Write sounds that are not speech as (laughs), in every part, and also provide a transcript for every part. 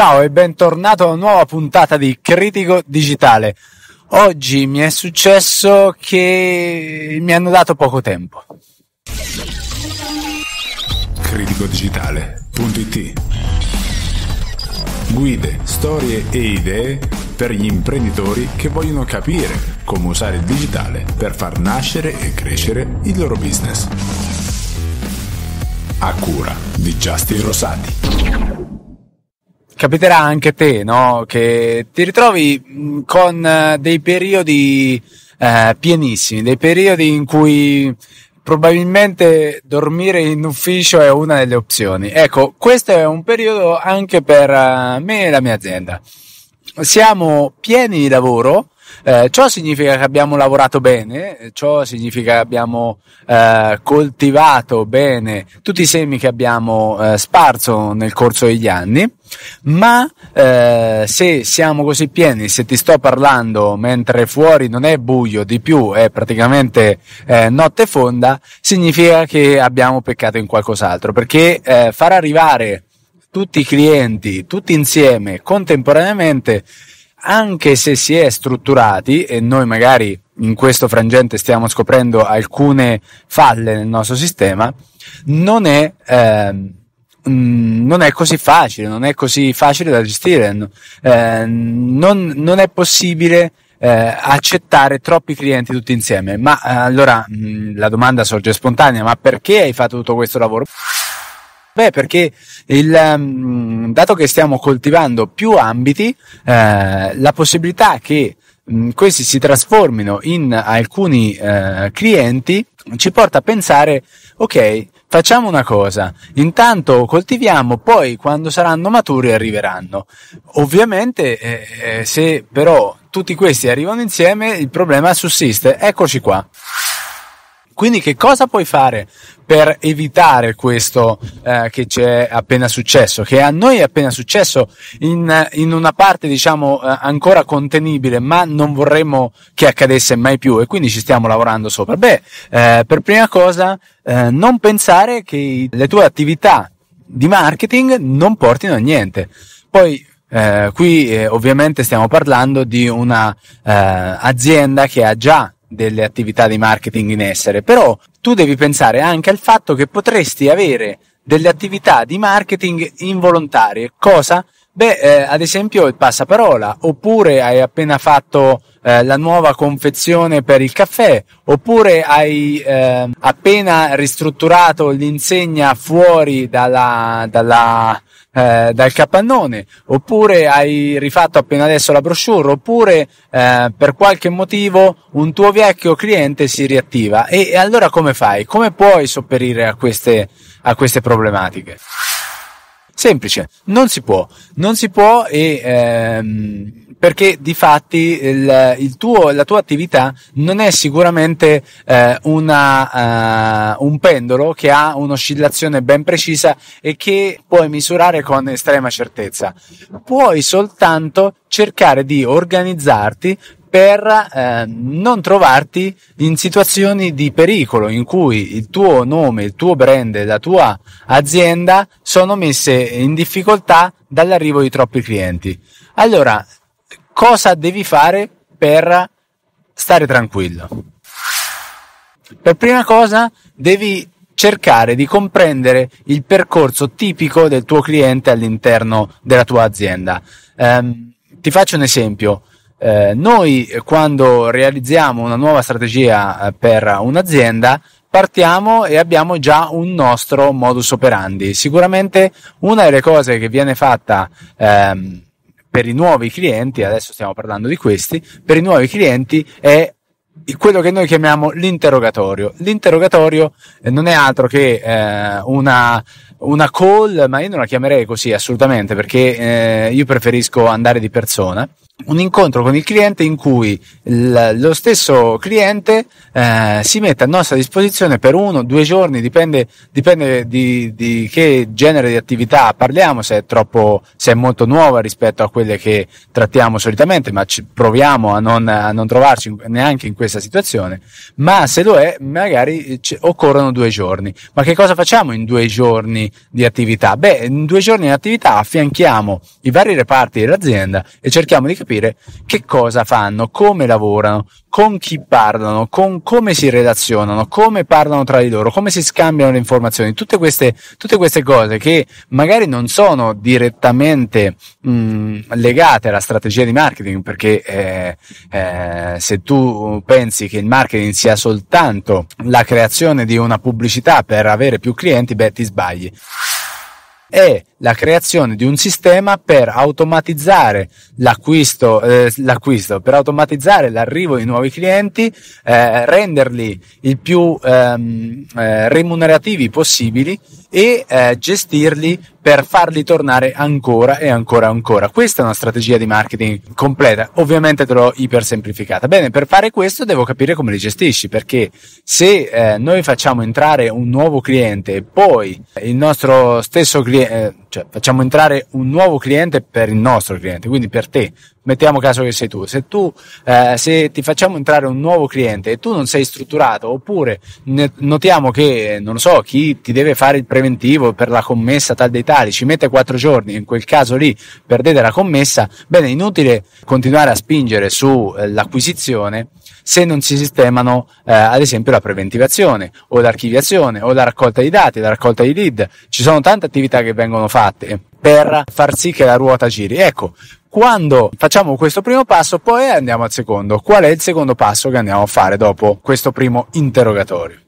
Ciao e bentornato a una nuova puntata di Critico Digitale. Oggi mi è successo che mi hanno dato poco tempo. criticodigitale.it Guide, storie e idee per gli imprenditori che vogliono capire come usare il digitale per far nascere e crescere il loro business. A cura di Justin Rosati capiterà anche a te, no? Che ti ritrovi mm, con eh, dei periodi eh, pienissimi, dei periodi in cui probabilmente dormire in ufficio è una delle opzioni. Ecco, questo è un periodo anche per eh, me e la mia azienda. Siamo pieni di lavoro, eh, ciò significa che abbiamo lavorato bene, eh, ciò significa che abbiamo eh, coltivato bene tutti i semi che abbiamo eh, sparso nel corso degli anni, ma eh, se siamo così pieni, se ti sto parlando mentre fuori non è buio di più, è praticamente notte fonda, significa che abbiamo peccato in qualcos'altro, perché far arrivare tutti i clienti, tutti insieme, contemporaneamente, anche se si è strutturati e noi magari in questo frangente stiamo scoprendo alcune falle nel nostro sistema, non è, eh, non è così facile, non è così facile da gestire, eh, non, non, è possibile eh, accettare troppi clienti tutti insieme. Ma eh, allora mh, mm, la domanda sorge spontanea, ma perché hai fatto tutto questo lavoro? Beh, perché il, um, dato che stiamo coltivando più ambiti, eh, la possibilità che mh, mm, questi si trasformino in alcuni eh, clienti ci porta a pensare, ok, facciamo una cosa, intanto coltiviamo, poi quando saranno maturi arriveranno. Ovviamente eh, eh se però tutti questi arrivano insieme il problema sussiste, eccoci qua. Quindi che cosa puoi fare per evitare questo eh, che ci è appena successo, che a noi è appena successo in, in una parte diciamo eh, ancora contenibile, ma non vorremmo che accadesse mai più e quindi ci stiamo lavorando sopra? Beh, eh, per prima cosa eh, non pensare che le tue attività di marketing non portino a niente. Poi eh, qui eh, ovviamente stiamo parlando di una eh, azienda che ha già delle attività di marketing in essere, però tu devi pensare anche al fatto che potresti avere delle attività di marketing involontarie. Cosa? Beh, eh, ad esempio il passaparola, oppure hai appena fatto eh, la nuova confezione per il caffè, oppure hai eh, appena ristrutturato l'insegna fuori dalla, dalla eh, dal capannone, oppure hai rifatto appena adesso la brochure, oppure eh, per qualche motivo un tuo vecchio cliente si riattiva. E, e allora come fai? Come puoi sopperire a queste, a queste problematiche? Semplice, non si può, non si può e ehm, perché di fatti il, il tuo, la tua attività non è sicuramente eh, una, eh, un pendolo che ha un'oscillazione ben precisa e che puoi misurare con estrema certezza. Puoi soltanto cercare di organizzarti per eh, non trovarti in situazioni di pericolo in cui il tuo nome, il tuo brand, la tua azienda sono messe in difficoltà dall'arrivo di troppi clienti. Allora, cosa devi fare per stare tranquillo. Per prima cosa devi cercare di comprendere il percorso tipico del tuo cliente all'interno della tua azienda. Um, ti faccio un esempio. Eh, noi quando realizziamo una nuova strategia eh, per un'azienda partiamo e abbiamo già un nostro modus operandi. Sicuramente una delle cose che viene fatta ehm, per i nuovi clienti, adesso stiamo parlando di questi, per i nuovi clienti è quello che noi chiamiamo l'interrogatorio. L'interrogatorio eh, non è altro che eh, una, una, call, ma io non la chiamerei così assolutamente perché eh, io preferisco andare di persona un incontro con il cliente in cui l- lo stesso cliente eh, si mette a nostra disposizione per uno, due giorni, dipende, dipende di, di, che genere di attività parliamo, se è, troppo, se è molto nuova rispetto a quelle che trattiamo solitamente, ma proviamo a non, a non, trovarci neanche in questa situazione, ma se lo è magari eh, occorrono due giorni. Ma che cosa facciamo in due giorni di attività? Beh, in due giorni di attività affianchiamo i vari reparti dell'azienda e cerchiamo di capire capire che cosa fanno, come lavorano, con chi parlano, con come si relazionano, come parlano tra di loro, come si scambiano le informazioni, tutte queste, tutte queste cose che magari non sono direttamente mh, mm, legate alla strategia di marketing, perché eh, eh, se tu pensi che il marketing sia soltanto la creazione di una pubblicità per avere più clienti, beh ti sbagli è la creazione di un sistema per automatizzare l'acquisto, eh, l'acquisto per automatizzare l'arrivo di nuovi clienti, eh, renderli il più ehm, eh, remunerativi possibili e eh, gestirli per farli tornare ancora e ancora ancora. Questa è una strategia di marketing completa, ovviamente te l'ho ipersemplificata. Bene, per fare questo devo capire come li gestisci, perché se eh, noi facciamo entrare un nuovo cliente e poi il nostro stesso cliente, eh, cioè, facciamo entrare un nuovo cliente per il nostro cliente, quindi per te. Mettiamo caso che sei tu. Se tu, eh, se ti facciamo entrare un nuovo cliente e tu non sei strutturato, oppure notiamo che, non lo so, chi ti deve fare il preventivo per la commessa tal dei tali ci mette quattro giorni, in quel caso lì perdete la commessa, bene, inutile continuare a spingere sull'acquisizione eh, se non si sistemano, eh, ad esempio, la preventivazione o l'archiviazione o la raccolta di dati, la raccolta di lead. Ci sono tante attività che vengono fatte fate per far sì che la ruota giri. Ecco, quando facciamo questo primo passo, poi andiamo al secondo. Qual è il secondo passo che andiamo a fare dopo questo primo interrogatorio?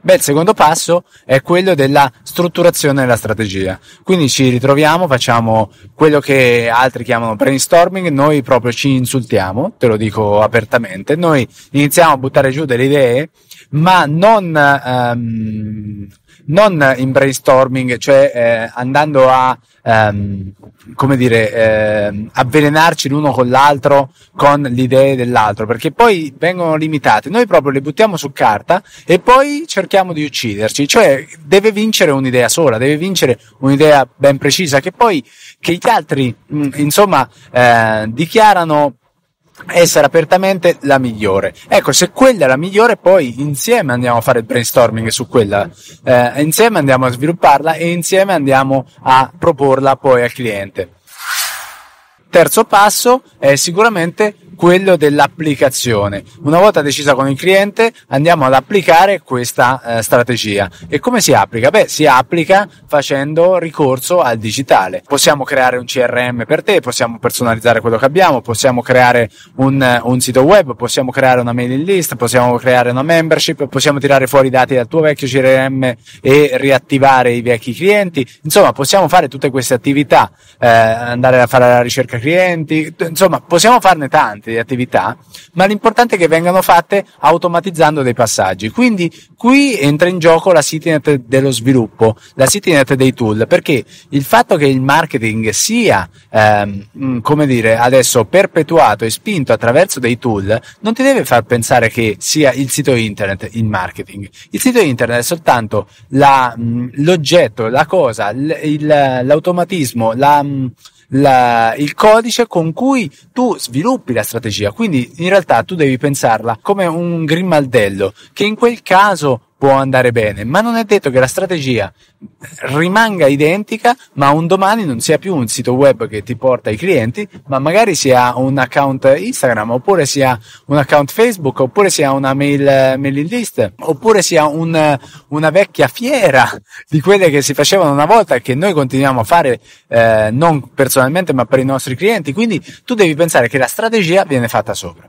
Beh, il secondo passo è quello della strutturazione della strategia. Quindi ci ritroviamo, facciamo quello che altri chiamano brainstorming, noi proprio ci insultiamo, te lo dico apertamente, noi iniziamo a buttare giù delle idee ma non, ehm, non in brainstorming, cioè eh, andando a ehm, come dire, eh, avvelenarci l'uno con l'altro con le idee dell'altro, perché poi vengono limitate. Noi proprio le buttiamo su carta e poi cerchiamo di ucciderci, cioè deve vincere un'idea sola, deve vincere un'idea ben precisa che poi che gli altri, mh, mm, insomma, eh, dichiarano essere apertamente la migliore. Ecco, se quella è la migliore, poi insieme andiamo a fare il brainstorming su quella, eh, insieme andiamo a svilupparla e insieme andiamo a proporla poi al cliente. Terzo passo è sicuramente quello dell'applicazione. Una volta decisa con il cliente andiamo ad applicare questa eh, strategia. E come si applica? Beh, si applica facendo ricorso al digitale. Possiamo creare un CRM per te, possiamo personalizzare quello che abbiamo, possiamo creare un, un sito web, possiamo creare una mailing list, possiamo creare una membership, possiamo tirare fuori i dati dal tuo vecchio CRM e riattivare i vecchi clienti. Insomma, possiamo fare tutte queste attività, eh, andare a fare la ricerca clienti, insomma, possiamo farne tante scelte, di attività, ma l'importante è che vengano fatte automatizzando dei passaggi. Quindi qui entra in gioco la CityNet dello sviluppo, la CityNet dei tool, perché il fatto che il marketing sia, ehm, mm, come dire, adesso perpetuato e spinto attraverso dei tool, non ti deve far pensare che sia il sito internet il marketing. Il sito internet è soltanto la, mm, l'oggetto, la cosa, l'automatismo, la, mm, la, il codice con cui tu sviluppi la strategia. Quindi in realtà tu devi pensarla come un grimaldello che in quel caso può andare bene, ma non è detto che la strategia rimanga identica, ma un domani non sia più un sito web che ti porta i clienti, ma magari sia un account Instagram, oppure sia un account Facebook, oppure sia una mail, mailing list, oppure sia un, una vecchia fiera di quelle che si facevano una volta e che noi continuiamo a fare eh, non personalmente ma per i nostri clienti. Quindi tu devi pensare che la strategia viene fatta sopra.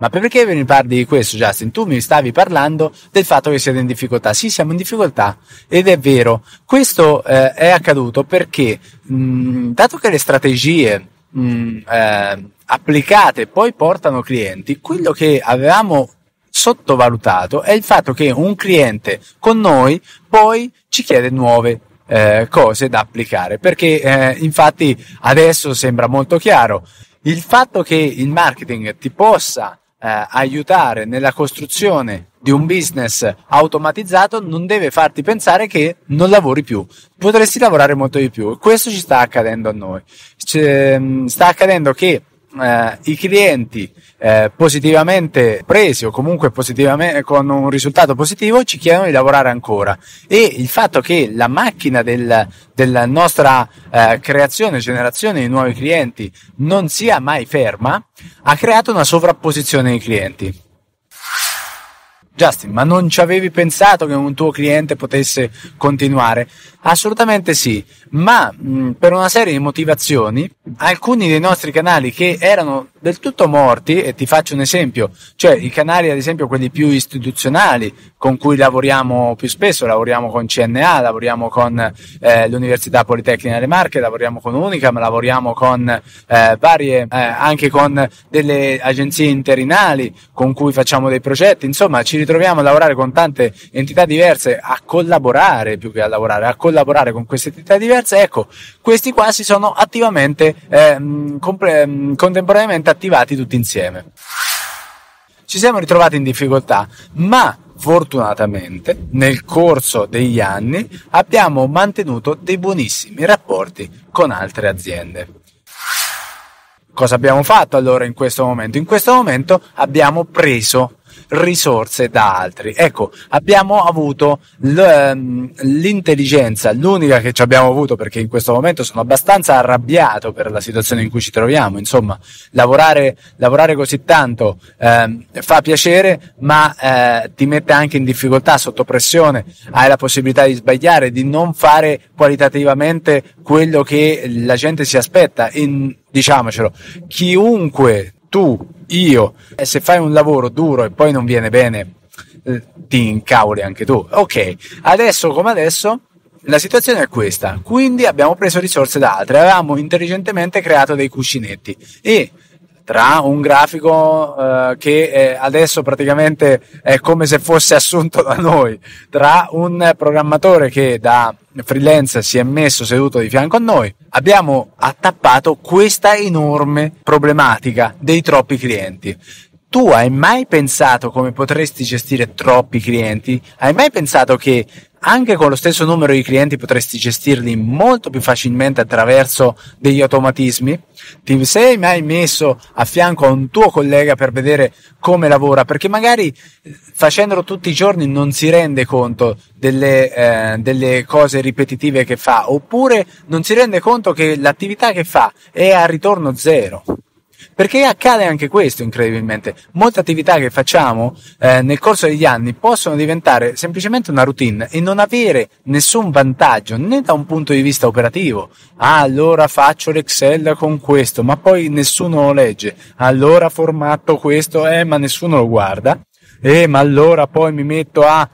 Ma perché mi parli di questo, Justin? Tu mi stavi parlando del fatto che siete in difficoltà. Sì, siamo in difficoltà ed è vero. Questo eh, è accaduto perché, mh, mm, dato che le strategie mh, mm, eh, applicate poi portano clienti, quello che avevamo sottovalutato è il fatto che un cliente con noi poi ci chiede nuove eh, cose da applicare. Perché eh, infatti adesso sembra molto chiaro il fatto che il marketing ti possa eh, aiutare nella costruzione di un business automatizzato non deve farti pensare che non lavori più, potresti lavorare molto di più. Questo ci sta accadendo a noi. C'è, mm, sta accadendo che eh, i clienti eh, positivamente presi o comunque positivamente con un risultato positivo ci chiedono di lavorare ancora e il fatto che la macchina del, della nostra eh, creazione generazione di nuovi clienti non sia mai ferma ha creato una sovrapposizione di clienti Justin, ma non ci avevi pensato che un tuo cliente potesse continuare? Assolutamente sì, ma mh, mm, per una serie di motivazioni alcuni dei nostri canali che erano del tutto morti, e ti faccio un esempio, cioè i canali ad esempio quelli più istituzionali con cui lavoriamo più spesso, lavoriamo con CNA, lavoriamo con eh, l'Università Politecnica delle Marche, lavoriamo con Unicam, lavoriamo con eh, varie, eh, anche con delle agenzie interinali con cui facciamo dei progetti, insomma ci ritroviamo a lavorare con tante entità diverse, a collaborare più che a lavorare, a collaborare collaborare con queste entità diverse, ecco, questi qua si sono attivamente, eh, compre- contemporaneamente attivati tutti insieme. Ci siamo ritrovati in difficoltà, ma fortunatamente nel corso degli anni abbiamo mantenuto dei buonissimi rapporti con altre aziende. Cosa abbiamo fatto allora in questo momento? In questo momento abbiamo preso risorse da altri. Ecco, abbiamo avuto ehm, l'intelligenza, l'unica che ci abbiamo avuto perché in questo momento sono abbastanza arrabbiato per la situazione in cui ci troviamo, insomma, lavorare, lavorare così tanto eh, fa piacere, ma eh, ti mette anche in difficoltà, sotto pressione, hai la possibilità di sbagliare, di non fare qualitativamente quello che la gente si aspetta. In, diciamocelo, chiunque tu, io, e se fai un lavoro duro e poi non viene bene, eh, ti incauri anche tu. Ok, adesso come adesso la situazione è questa, quindi abbiamo preso risorse da altre, avevamo intelligentemente creato dei cuscinetti e tra un grafico eh, che eh, adesso praticamente è come se fosse assunto da noi, tra un programmatore che da freelance si è messo seduto di fianco a noi, abbiamo attappato questa enorme problematica dei troppi clienti. Tu hai mai pensato come potresti gestire troppi clienti? Hai mai pensato che anche con lo stesso numero di clienti potresti gestirli molto più facilmente attraverso degli automatismi? Ti sei mai messo a fianco a un tuo collega per vedere come lavora? Perché magari eh, facendolo tutti i giorni non si rende conto delle, eh, delle cose ripetitive che fa, oppure non si rende conto che l'attività che fa è a ritorno zero. Perché accade anche questo, incredibilmente. Molte attività che facciamo eh, nel corso degli anni possono diventare semplicemente una routine e non avere nessun vantaggio né da un punto di vista operativo. Ah, allora faccio l'Excel con questo, ma poi nessuno lo legge. Allora formatto questo, eh, ma nessuno lo guarda. Eh, ma allora poi mi metto a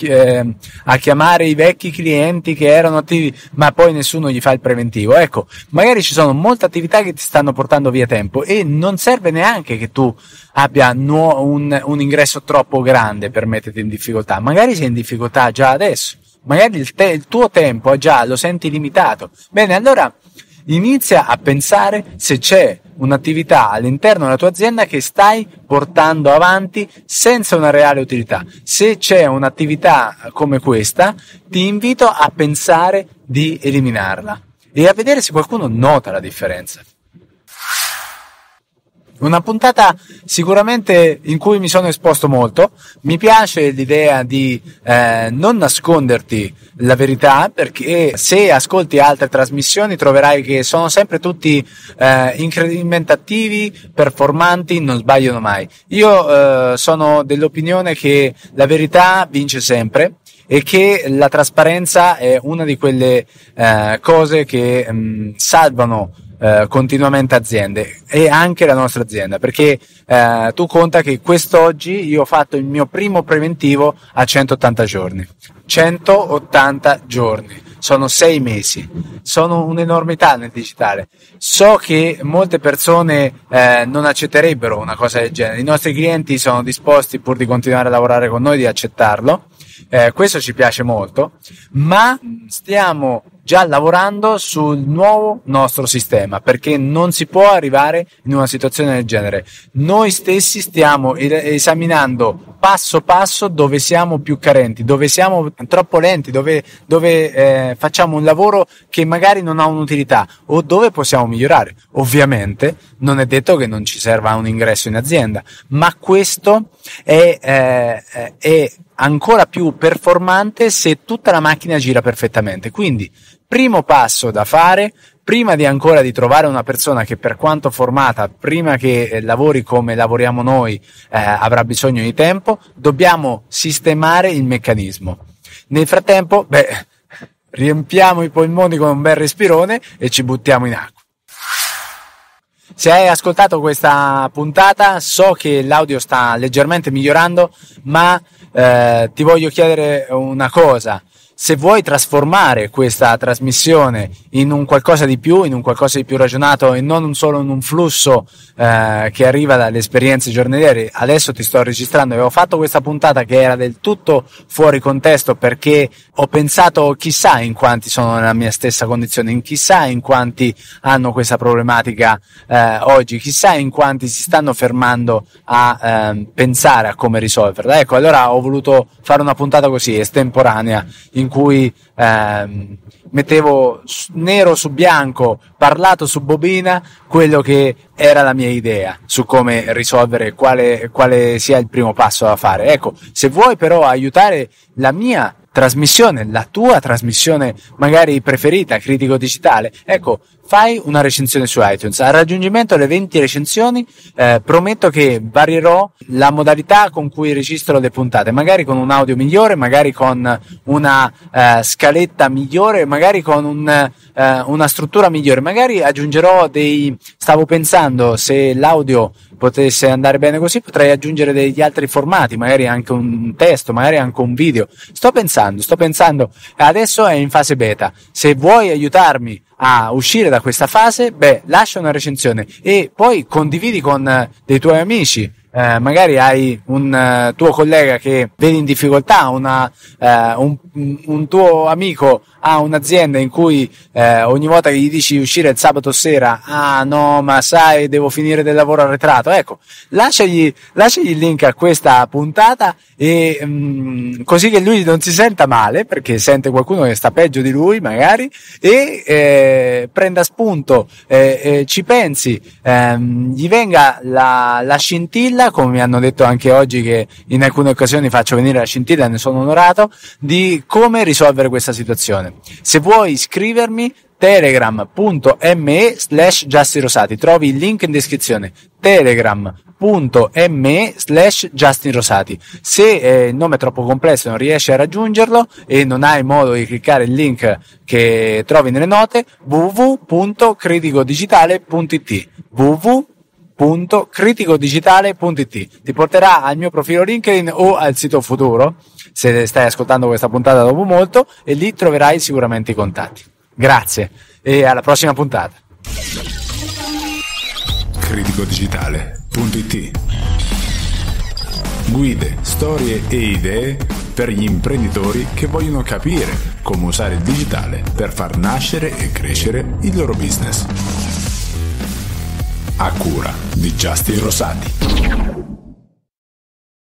Ehm, a chiamare i vecchi clienti che erano attivi, ma poi nessuno gli fa il preventivo. Ecco, magari ci sono molte attività che ti stanno portando via tempo e non serve neanche che tu abbia nuo- un, un ingresso troppo grande per metterti in difficoltà. Magari sei in difficoltà già adesso, magari il, te- il tuo tempo già lo senti limitato. Bene, allora inizia a pensare se c'è un'attività all'interno della tua azienda che stai portando avanti senza una reale utilità. Se c'è un'attività come questa, ti invito a pensare di eliminarla e a vedere se qualcuno nota la differenza. Una puntata sicuramente in cui mi sono esposto molto, mi piace l'idea di eh, non nasconderti la verità perché se ascolti altre trasmissioni troverai che sono sempre tutti eh, incredibilmente attivi, performanti, non sbagliano mai. Io eh, sono dell'opinione che la verità vince sempre e che la trasparenza è una di quelle eh, cose che mh, mm, salvano eh, continuamente aziende e anche la nostra azienda perché eh, tu conta che quest'oggi io ho fatto il mio primo preventivo a 180 giorni 180 giorni sono sei mesi sono un'enormità nel digitale so che molte persone eh, non accetterebbero una cosa del genere i nostri clienti sono disposti pur di continuare a lavorare con noi di accettarlo eh, questo ci piace molto ma stiamo già lavorando sul nuovo nostro sistema, perché non si può arrivare in una situazione del genere. Noi stessi stiamo esaminando passo passo dove siamo più carenti, dove siamo troppo lenti, dove, dove eh, facciamo un lavoro che magari non ha un'utilità o dove possiamo migliorare. Ovviamente non è detto che non ci serva un ingresso in azienda, ma questo è, eh, è ancora più performante se tutta la macchina gira perfettamente. Quindi, primo passo da fare, prima di ancora di trovare una persona che per quanto formata, prima che eh, lavori come lavoriamo noi, eh, avrà bisogno di tempo, dobbiamo sistemare il meccanismo. Nel frattempo, beh, (laughs) riempiamo i polmoni con un bel respirone e ci buttiamo in acqua. Se hai ascoltato questa puntata, so che l'audio sta leggermente migliorando, ma eh, ti voglio chiedere una cosa se vuoi trasformare questa trasmissione in un qualcosa di più, in un qualcosa di più ragionato e non solo in un flusso eh, che arriva dalle esperienze giornaliere, adesso ti sto registrando, e ho fatto questa puntata che era del tutto fuori contesto perché ho pensato chissà in quanti sono nella mia stessa condizione, in chissà in quanti hanno questa problematica eh, oggi, chissà in quanti si stanno fermando a eh, pensare a come risolverla. Ecco, allora ho voluto fare una puntata così estemporanea. In in cui ehm, mettevo nero su bianco, parlato su bobina, quello che era la mia idea su come risolvere quale, quale sia il primo passo da fare. Ecco, se vuoi però aiutare la mia trasmissione, la tua trasmissione magari preferita, critico digitale. Ecco, fai una recensione su iTunes. Al raggiungimento delle 20 recensioni, eh, prometto che varierò la modalità con cui registro le puntate, magari con un audio migliore, magari con una eh, scaletta migliore, magari con un, eh, una struttura migliore, magari aggiungerò dei stavo pensando se l'audio potesse andare bene così, potrei aggiungere degli altri formati, magari anche un testo, magari anche un video. Sto pensando, sto pensando, adesso è in fase beta. Se vuoi aiutarmi a uscire da questa fase, beh, lascia una recensione e poi condividi con eh, dei tuoi amici. Eh, magari hai un eh, tuo collega che vedi in difficoltà, una, eh, un, un, tuo amico ha un'azienda in cui eh, ogni volta che gli dici di uscire il sabato sera, ah no, ma sai, devo finire del lavoro arretrato, ecco, lasciagli, lasciagli il link a questa puntata e, mh, mm, così che lui non si senta male, perché sente qualcuno che sta peggio di lui magari, e eh, prenda spunto, eh, ci pensi, ehm, gli venga la, la scintilla, come mi hanno detto anche oggi che in alcune occasioni faccio venire la scintilla, ne sono onorato, di come risolvere questa situazione. Se vuoi iscrivermi, telegram.me slash justinrosati trovi il link in descrizione telegram.me slash justinrosati se eh, il nome è troppo complesso e non riesci a raggiungerlo e non hai modo di cliccare il link che trovi nelle note www.criticodigitale.it www.criticodigitale.it ti porterà al mio profilo LinkedIn o al sito futuro se stai ascoltando questa puntata dopo molto e lì troverai sicuramente i contatti. Grazie e alla prossima puntata. criticodigitale.it Guide, storie e idee per gli imprenditori che vogliono capire come usare il digitale per far nascere e crescere il loro business. A cura di Justin Rosati.